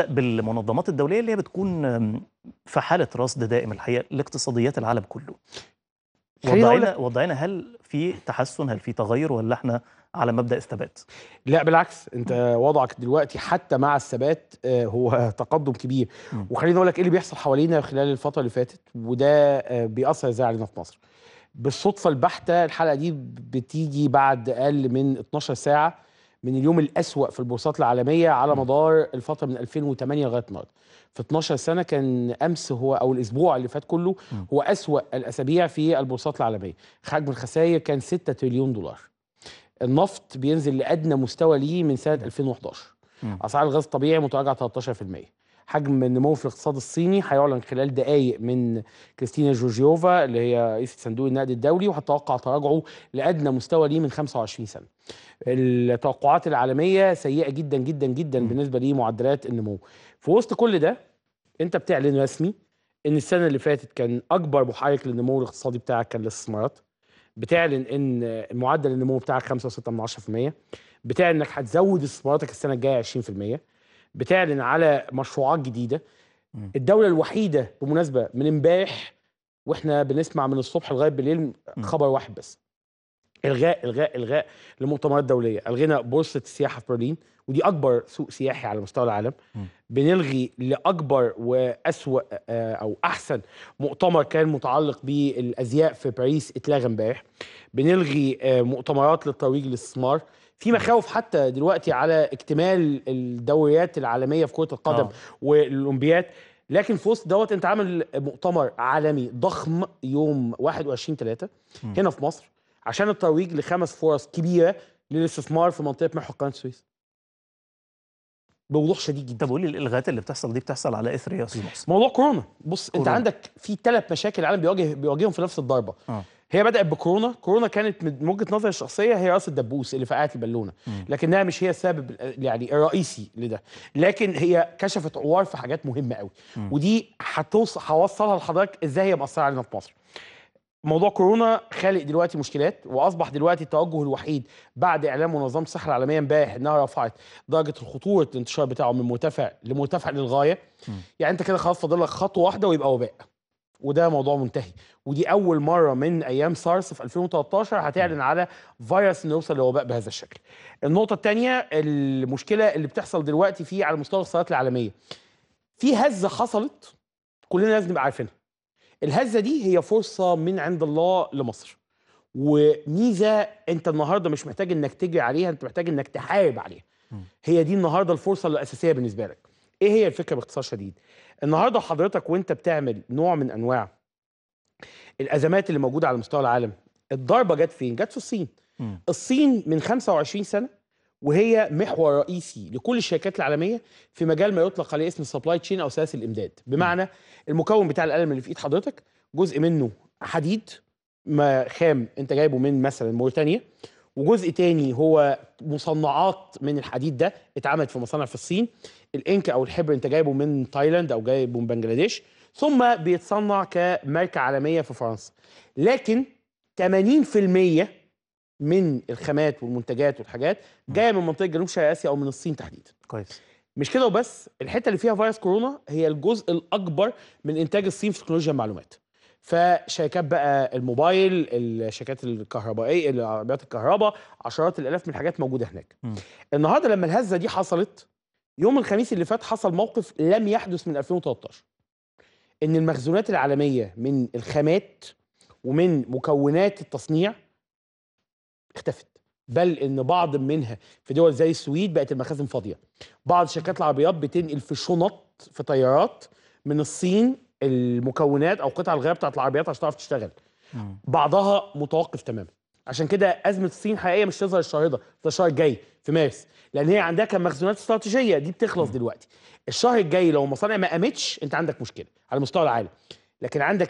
نبدا بالمنظمات الدوليه اللي هي بتكون في حاله رصد دائم الحقيقه لاقتصاديات العالم كله وضعنا وضعنا هل في تحسن هل في تغير ولا احنا على مبدا الثبات لا بالعكس انت وضعك دلوقتي حتى مع الثبات آه، هو تقدم كبير وخليني اقول لك ايه اللي بيحصل حوالينا خلال الفتره اللي فاتت وده آه، بيأثر ازاي علينا في مصر بالصدفه البحته الحلقه دي بتيجي بعد اقل من 12 ساعه من اليوم الأسوأ في البورصات العالمية على مدار الفترة من 2008 لغاية النهارده. في 12 سنة كان أمس هو أو الأسبوع اللي فات كله هو أسوأ الأسابيع في البورصات العالمية. حجم الخسائر كان 6 تريليون دولار. النفط بينزل لأدنى مستوى ليه من سنة 2011. أسعار الغاز الطبيعي متراجعة 13%. حجم النمو في الاقتصاد الصيني هيعلن خلال دقائق من كريستينا جورجيوفا اللي هي رئيسة صندوق النقد الدولي وهتتوقع تراجعه لأدنى مستوى ليه من 25 سنة التوقعات العالمية سيئة جدا جدا جدا م. بالنسبة لمعدلات النمو في وسط كل ده انت بتعلن رسمي ان السنة اللي فاتت كان أكبر محرك للنمو الاقتصادي بتاعك كان الاستثمارات بتعلن ان معدل النمو بتاعك 5.6 بتعلن انك هتزود استثماراتك السنه الجايه 20% بتعلن على مشروعات جديده الدوله الوحيده بمناسبه من امبارح واحنا بنسمع من الصبح لغايه بالليل خبر واحد بس الغاء الغاء الغاء لمؤتمرات دوليه الغينا بورصه السياحه في برلين ودي اكبر سوق سياحي على مستوى العالم بنلغي لاكبر واسوا آه، او احسن مؤتمر كان متعلق بالازياء في باريس اتلغى امبارح بنلغي آه، مؤتمرات للترويج للاستثمار في مخاوف حتى دلوقتي على اكتمال الدوريات العالميه في كره القدم آه. والاولمبياد لكن في وسط دوت انت عامل مؤتمر عالمي ضخم يوم 21 3 هنا في مصر عشان الترويج لخمس فرص كبيره للاستثمار في منطقه محور قناه السويس بوضوح شديد جدا طب قول لي الالغاءات اللي بتحصل دي بتحصل على اثر ايه يا استاذ موضوع كورونا بص كورونا. انت عندك في ثلاث مشاكل العالم بيواجه بيواجههم في نفس الضربه آه. هي بدات بكورونا كورونا كانت من وجهه نظري الشخصيه هي راس الدبوس اللي فقعت البالونه لكنها مش هي السبب يعني الرئيسي لده لكن هي كشفت عوار في حاجات مهمه قوي ودي هتوصل هوصلها لحضرتك ازاي هي مأثره علينا في مصر موضوع كورونا خالق دلوقتي مشكلات واصبح دلوقتي التوجه الوحيد بعد اعلان منظمه الصحه العالميه امبارح انها رفعت درجه الخطوره الانتشار بتاعه من مرتفع لمرتفع للغايه م. يعني انت كده خلاص فاضل لك خطوه واحده ويبقى وباء وده موضوع منتهي ودي اول مره من ايام سارس في 2013 هتعلن على فيروس انه يوصل لوباء بهذا الشكل النقطه الثانيه المشكله اللي بتحصل دلوقتي في على مستوى الصيدلات العالميه في هزه حصلت كلنا لازم نبقى عارفينها الهزه دي هي فرصه من عند الله لمصر وميزه انت النهارده مش محتاج انك تجري عليها انت محتاج انك تحارب عليها هي دي النهارده الفرصه الاساسيه بالنسبه لك ايه هي الفكره باختصار شديد النهارده حضرتك وانت بتعمل نوع من انواع الازمات اللي موجوده على مستوى العالم الضربه جت فين جت في الصين م. الصين من 25 سنه وهي محور رئيسي لكل الشركات العالميه في مجال ما يطلق عليه اسم سبلاي تشين او سلاسل الامداد بمعنى المكون بتاع القلم اللي في ايد حضرتك جزء منه حديد ما خام انت جايبه من مثلا موريتانيا وجزء تاني هو مصنعات من الحديد ده اتعملت في مصانع في الصين الانك او الحبر انت جايبه من تايلاند او جايبه من بنجلاديش ثم بيتصنع كماركه عالميه في فرنسا لكن 80% من الخامات والمنتجات والحاجات جايه من منطقه جنوب شرق اسيا او من الصين تحديدا كويس مش كده وبس الحته اللي فيها فيروس كورونا هي الجزء الاكبر من انتاج الصين في تكنولوجيا المعلومات فشركات بقى الموبايل الشركات الكهربائيه العربيات الكهرباء عشرات الالاف من الحاجات موجوده هناك م. النهارده لما الهزه دي حصلت يوم الخميس اللي فات حصل موقف لم يحدث من 2013 ان المخزونات العالميه من الخامات ومن مكونات التصنيع اختفت بل ان بعض منها في دول زي السويد بقت المخازن فاضيه بعض شركات العربيات بتنقل في شنط في طيارات من الصين المكونات او قطع الغيار بتاعت العربيات عشان تعرف تشتغل بعضها متوقف تماما عشان كده ازمه الصين حقيقيه مش تظهر ده في الشهر الجاي في مارس لان هي عندها كان مخزونات استراتيجيه دي بتخلص دلوقتي الشهر الجاي لو المصانع ما قامتش انت عندك مشكله على مستوى العالم لكن عندك